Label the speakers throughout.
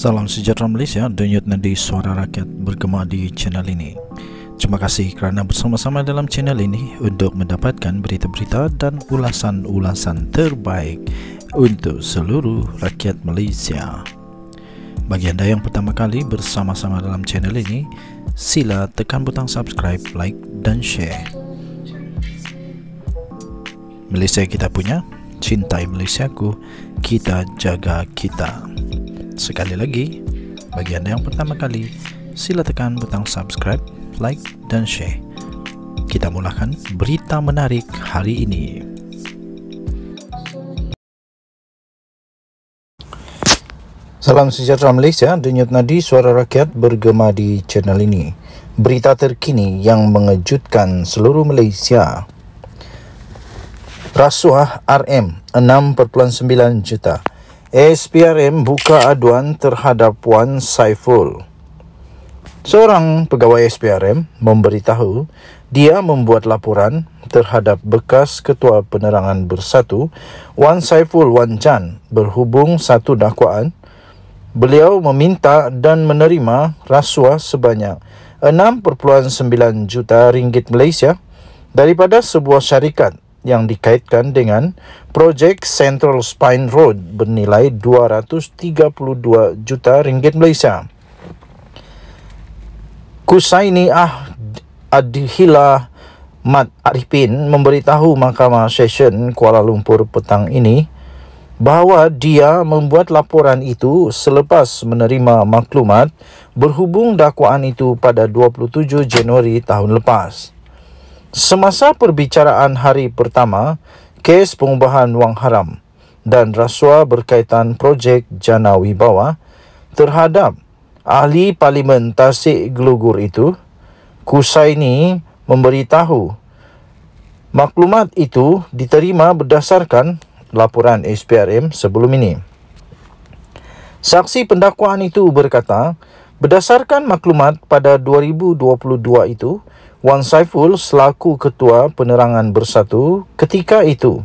Speaker 1: Salam sejahtera Malaysia, denyut nadi suara rakyat bergema di channel ini. Terima kasih kerana bersama-sama dalam channel ini untuk mendapatkan berita-berita dan ulasan-ulasan terbaik untuk seluruh rakyat Malaysia. Bagi anda yang pertama kali bersama-sama dalam channel ini, sila tekan butang subscribe, like dan share. Malaysia kita punya, cintai Malaysiaku, kita jaga kita. Sekali lagi, bagi Anda yang pertama kali, sila tekan butang subscribe, like dan share. Kita mulakan berita menarik hari ini. Salam sejahtera Malaysia, denyut nadi suara rakyat bergema di channel ini. Berita terkini yang mengejutkan seluruh Malaysia. Rasuah RM 6.9 juta. SPRM buka aduan terhadap Wan Saiful. Seorang pegawai SPRM memberitahu dia membuat laporan terhadap bekas Ketua Penerangan Bersatu Wan Saiful Wan Chan berhubung satu dakwaan. Beliau meminta dan menerima rasuah sebanyak 6.9 juta ringgit Malaysia daripada sebuah syarikat yang dikaitkan dengan projek Central Spine Road bernilai 232 juta ringgit Malaysia. Kusaini Ah Adhila Mat Arifin memberitahu Mahkamah Session Kuala Lumpur petang ini bahawa dia membuat laporan itu selepas menerima maklumat berhubung dakwaan itu pada 27 Januari tahun lepas. Semasa perbicaraan hari pertama, kes pengubahan wang haram dan rasuah berkaitan projek Jana Wibawa terhadap ahli Parlimen Tasik Gelugur itu, Kusaini memberitahu maklumat itu diterima berdasarkan laporan SPRM sebelum ini. Saksi pendakwaan itu berkata, berdasarkan maklumat pada 2022 itu, Wan Saiful selaku ketua penerangan bersatu ketika itu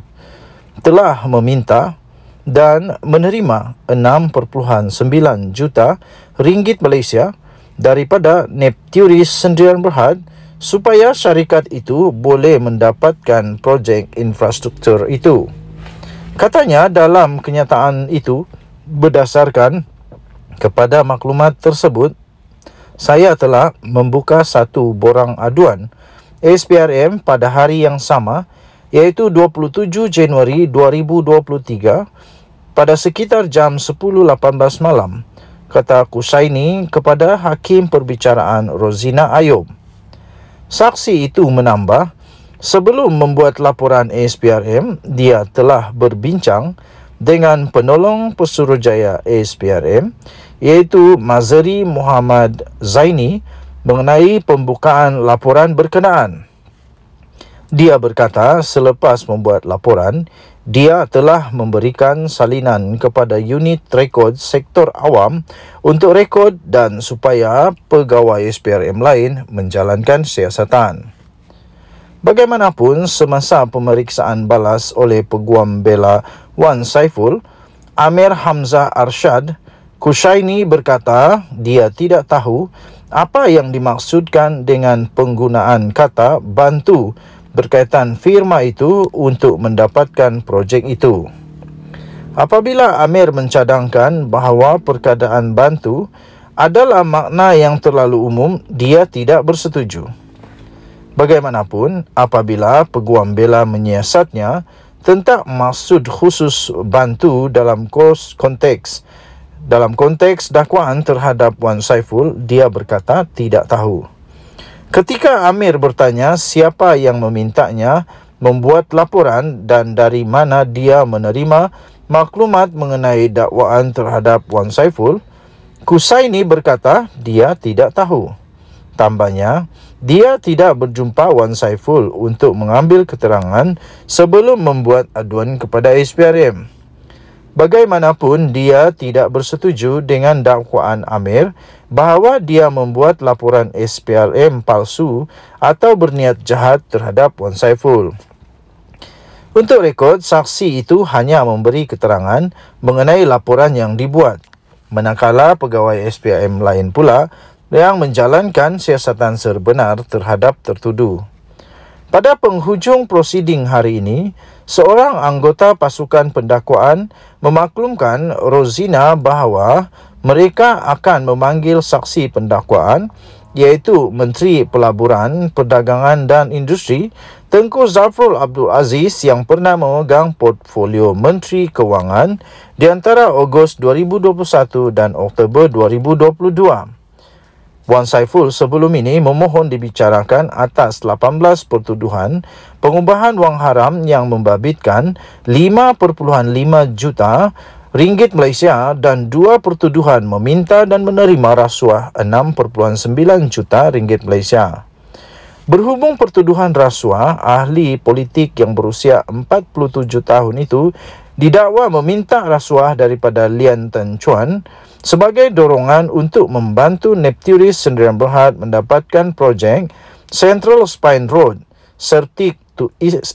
Speaker 1: telah meminta dan menerima 6.9 juta ringgit Malaysia daripada Neptunis Sendirian Berhad supaya syarikat itu boleh mendapatkan projek infrastruktur itu. Katanya dalam kenyataan itu berdasarkan kepada maklumat tersebut saya telah membuka satu borang aduan SPRM pada hari yang sama iaitu 27 Januari 2023 pada sekitar jam 10.18 malam kata Kusaini kepada Hakim Perbicaraan Rozina Ayub. Saksi itu menambah, sebelum membuat laporan SPRM, dia telah berbincang dengan penolong pesuruhjaya SPRM iaitu Mazari Muhammad Zaini mengenai pembukaan laporan berkenaan. Dia berkata selepas membuat laporan, dia telah memberikan salinan kepada unit rekod sektor awam untuk rekod dan supaya pegawai SPRM lain menjalankan siasatan. Bagaimanapun, semasa pemeriksaan balas oleh Peguam Bela Wan Saiful, Amir Hamzah Arshad Kushaini berkata dia tidak tahu apa yang dimaksudkan dengan penggunaan kata bantu berkaitan firma itu untuk mendapatkan projek itu. Apabila Amir mencadangkan bahawa perkataan bantu adalah makna yang terlalu umum, dia tidak bersetuju. Bagaimanapun, apabila peguam bela menyiasatnya tentang maksud khusus bantu dalam konteks dalam konteks dakwaan terhadap Wan Saiful, dia berkata tidak tahu. Ketika Amir bertanya siapa yang memintanya membuat laporan dan dari mana dia menerima maklumat mengenai dakwaan terhadap Wan Saiful, Kusaini berkata dia tidak tahu. Tambahnya, dia tidak berjumpa Wan Saiful untuk mengambil keterangan sebelum membuat aduan kepada SPRM. Bagaimanapun, dia tidak bersetuju dengan dakwaan Amir bahawa dia membuat laporan SPLM palsu atau berniat jahat terhadap Wan Saiful. Untuk rekod, saksi itu hanya memberi keterangan mengenai laporan yang dibuat. Manakala pegawai SPM lain pula yang menjalankan siasatan serbenar terhadap tertuduh. Pada penghujung prosiding hari ini, Seorang anggota pasukan pendakwaan memaklumkan Rosina bahawa mereka akan memanggil saksi pendakwaan iaitu Menteri Pelaburan, Perdagangan dan Industri Tengku Zafrul Abdul Aziz yang pernah memegang portfolio Menteri Kewangan di antara Ogos 2021 dan Oktober 2022. Wan Saiful sebelum ini memohon dibicarakan atas 18 pertuduhan pengubahan wang haram yang membabitkan 5.5 juta ringgit Malaysia dan dua pertuduhan meminta dan menerima rasuah 6.9 juta ringgit Malaysia. Berhubung pertuduhan rasuah, ahli politik yang berusia 47 tahun itu didakwa meminta rasuah daripada Lian Tan Chuan sebagai dorongan untuk membantu Neptunus Sendirian Berhad mendapatkan projek Central Spine Road serta to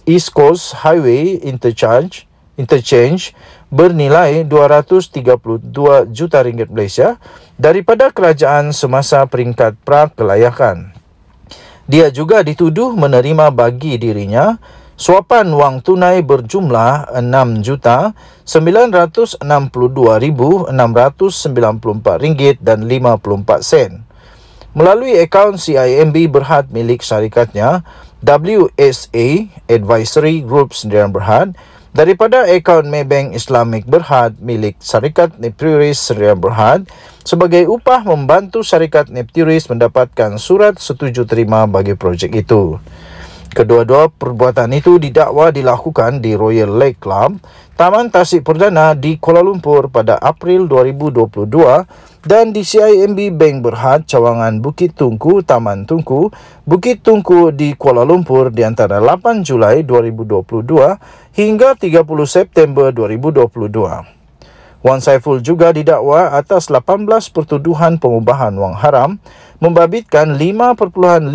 Speaker 1: East Coast Highway Interchange interchange bernilai 232 juta ringgit Malaysia daripada kerajaan semasa peringkat prakelayakan. Dia juga dituduh menerima bagi dirinya Suapan wang tunai berjumlah RM6,962,694 dan 54 sen. Melalui akaun CIMB Berhad milik syarikatnya, WSA Advisory Group Sdn Bhd daripada akaun Maybank Islamic Berhad milik syarikat Nepturis Sdn Bhd sebagai upah membantu syarikat Nepturis mendapatkan surat setuju terima bagi projek itu. Kedua-dua perbuatan itu didakwa dilakukan di Royal Lake Club, Taman Tasik Perdana di Kuala Lumpur pada April 2022 dan di CIMB Bank Berhad Cawangan Bukit Tungku, Taman Tungku, Bukit Tungku di Kuala Lumpur di antara 8 Julai 2022 hingga 30 September 2022. Wan Saiful juga didakwa atas 18 pertuduhan pengubahan wang haram membabitkan 5.59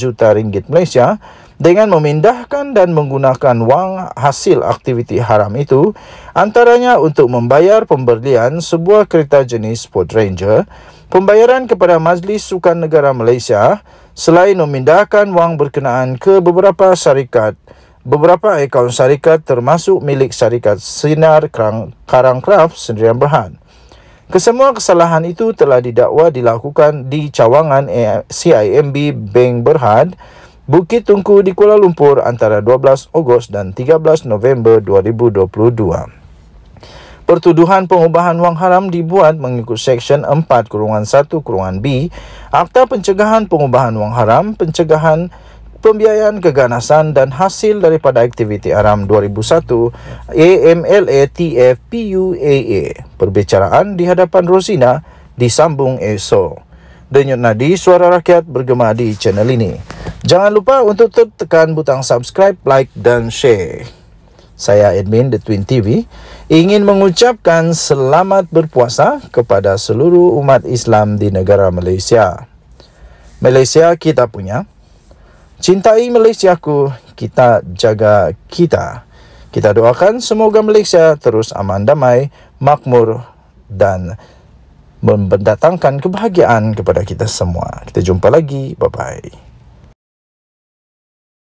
Speaker 1: juta ringgit Malaysia dengan memindahkan dan menggunakan wang hasil aktiviti haram itu antaranya untuk membayar pemberlian sebuah kereta jenis Ford Ranger, pembayaran kepada Majlis Sukan Negara Malaysia selain memindahkan wang berkenaan ke beberapa syarikat Beberapa akaun syarikat termasuk milik syarikat Sinar Karang Kraft Sendirian Berhad. Kesemua kesalahan itu telah didakwa dilakukan di cawangan CIMB Bank Berhad, Bukit Tungku di Kuala Lumpur antara 12 Ogos dan 13 November 2022. Pertuduhan pengubahan wang haram dibuat mengikut Seksyen 4 Kurungan 1 Kurungan B Akta Pencegahan Pengubahan Wang Haram Pencegahan pembiayaan keganasan dan hasil daripada aktiviti aram 2001 AMLA TF Perbicaraan di hadapan Rosina disambung Eso Denyut nadi suara rakyat bergema di channel ini. Jangan lupa untuk tekan butang subscribe, like dan share. Saya admin The Twin TV ingin mengucapkan selamat berpuasa kepada seluruh umat Islam di negara Malaysia. Malaysia kita punya cintai Malaysia ku, kita jaga kita. Kita doakan semoga Malaysia terus aman damai, makmur dan mendatangkan kebahagiaan kepada kita semua. Kita jumpa lagi. Bye-bye.